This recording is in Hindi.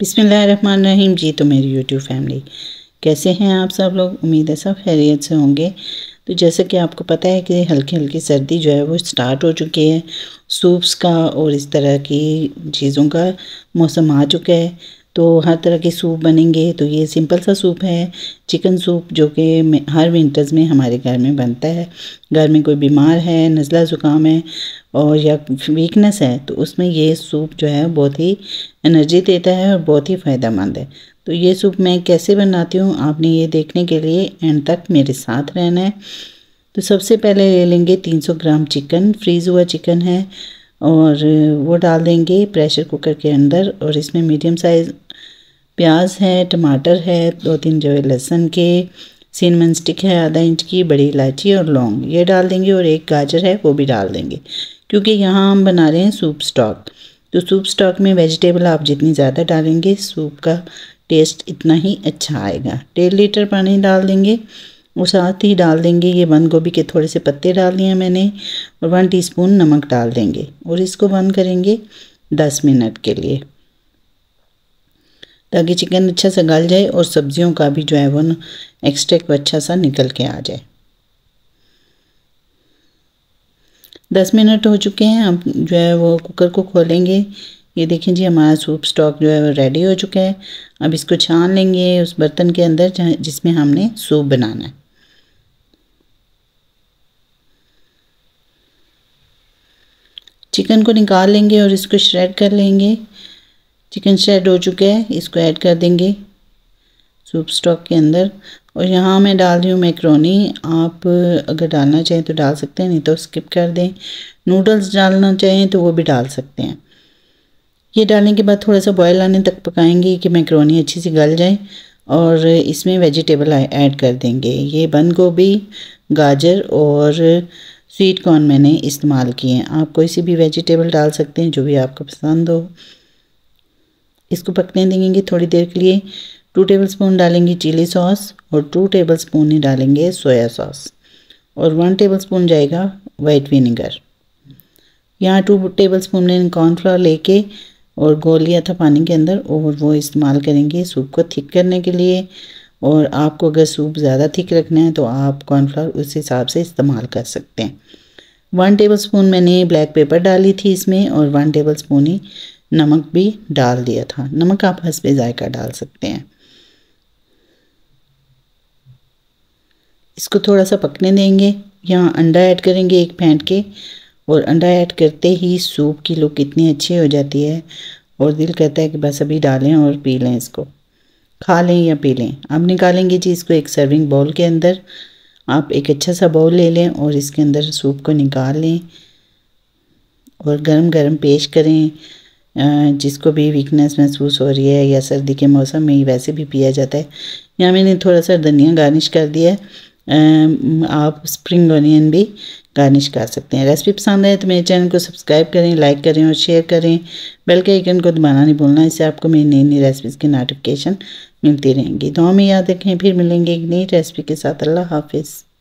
बिसमीम जी तो मेरी यूट्यूब फैमिली कैसे हैं आप सब लोग उम्मीद है सब खैरियत से होंगे तो जैसे कि आपको पता है कि हल्की हल्की सर्दी जो है वो स्टार्ट हो चुकी है सूप्स का और इस तरह की चीज़ों का मौसम आ चुका है तो हर तरह के सूप बनेंगे तो ये सिंपल सा सूप है चिकन सूप जो कि हर विंटर्स में हमारे घर में बनता है घर में कोई बीमार है नज़ला ज़ुकाम है और या वीकनेस है तो उसमें ये सूप जो है बहुत ही एनर्जी देता है और बहुत ही फ़ायदेमंद है तो ये सूप मैं कैसे बनाती हूँ आपने ये देखने के लिए एंड तक मेरे साथ रहना है तो सबसे पहले ले लेंगे 300 ग्राम चिकन फ्रीज़ हुआ चिकन है और वो डाल देंगे प्रेशर कुकर के अंदर और इसमें मीडियम साइज़ प्याज है टमाटर है दो तीन जो है लहसुन के सीनमन स्टिक है आधा इंच की बड़ी इलायची और लौंग ये डाल देंगे और एक गाजर है वो भी डाल देंगे क्योंकि यहाँ हम बना रहे हैं सूप स्टॉक तो सूप स्टॉक में वेजिटेबल आप जितनी ज़्यादा डालेंगे सूप का टेस्ट इतना ही अच्छा आएगा डेढ़ लीटर पानी डाल देंगे और साथ ही डाल देंगे ये बंद गोभी के थोड़े से पत्ते डाल दिए मैंने और वन टीस्पून नमक डाल देंगे और इसको बंद करेंगे दस मिनट के लिए ताकि चिकन अच्छा सा गल जाए और सब्जियों का भी जो है वो ना एक्सट्रैक्ट अच्छा सा निकल के आ जाए दस मिनट हो चुके हैं अब जो है वो कुकर को खोलेंगे ये देखें जी हमारा सूप स्टॉक जो है वो रेडी हो चुका है अब इसको छान लेंगे उस बर्तन के अंदर जिसमें हमने सूप बनाना है चिकन को निकाल लेंगे और इसको श्रेड कर लेंगे चिकन शेड हो चुका है इसको ऐड कर देंगे सूप स्टॉक के अंदर और यहाँ मैं डाल रही हूँ मैक्रोनी आप अगर डालना चाहें तो डाल सकते हैं नहीं तो स्किप कर दें नूडल्स डालना चाहें तो वो भी डाल सकते हैं ये डालने के बाद थोड़ा सा बॉयल आने तक पकाएंगे कि मैक्रोनी अच्छी सी गल जाए और इसमें वेजिटेबल ऐड कर देंगे ये बंद गोभी गाजर और स्वीट कॉर्न मैंने इस्तेमाल किए हैं आप कोई सी भी वेजिटेबल डाल सकते हैं जो भी आपको पसंद हो इसको पकने देंगे थोड़ी देर के लिए टू टेबल स्पून डालेंगे चिली सॉस और टू टेबल स्पून ही डालेंगे सोया सॉस और वन टेबल स्पून जाएगा वाइट विनेगर यहाँ टू टेबल स्पून ने कॉर्नफ्लावर लेके और गोल लिया था पानी के अंदर और वो इस्तेमाल करेंगे सूप को थिक करने के लिए और आपको अगर सूप ज़्यादा थिक रखना है तो आप कॉर्नफ्लावर उस हिसाब से इस्तेमाल कर सकते हैं वन टेबल स्पून मैंने ब्लैक पेपर डाली थी इसमें और वन टेबल स्पून ही नमक भी डाल दिया था नमक आप हंस जायका डाल सकते हैं इसको थोड़ा सा पकने देंगे यहाँ अंडा ऐड करेंगे एक फेंट के और अंडा ऐड करते ही सूप की लुक इतनी अच्छी हो जाती है और दिल कहता है कि बस अभी डालें और पी लें इसको खा लें या पी लें आप निकालेंगे जी इसको एक सर्विंग बाउल के अंदर आप एक अच्छा सा बाउल ले लें और इसके अंदर सूप को निकाल लें और गरम गरम पेश करें जिसको भी वीकनेस महसूस हो रही है या सर्दी के मौसम में ही वैसे भी पिया जाता है यहाँ मैंने थोड़ा सा धनिया गार्निश कर दिया है आप स्प्रिंग ऑनियन भी गार्निश कर सकते हैं रेसिपी पसंद आए तो मेरे चैनल को सब्सक्राइब करें लाइक करें और शेयर करें बेल के आइकन को दबाना नहीं भूलना इससे आपको मेरी नई नई रेसिपीज़ की नोटिफिकेशन मिलती रहेंगी तो हमें याद रखें फिर मिलेंगे एक नई रेसिपी के साथ अल्लाह हाफिज़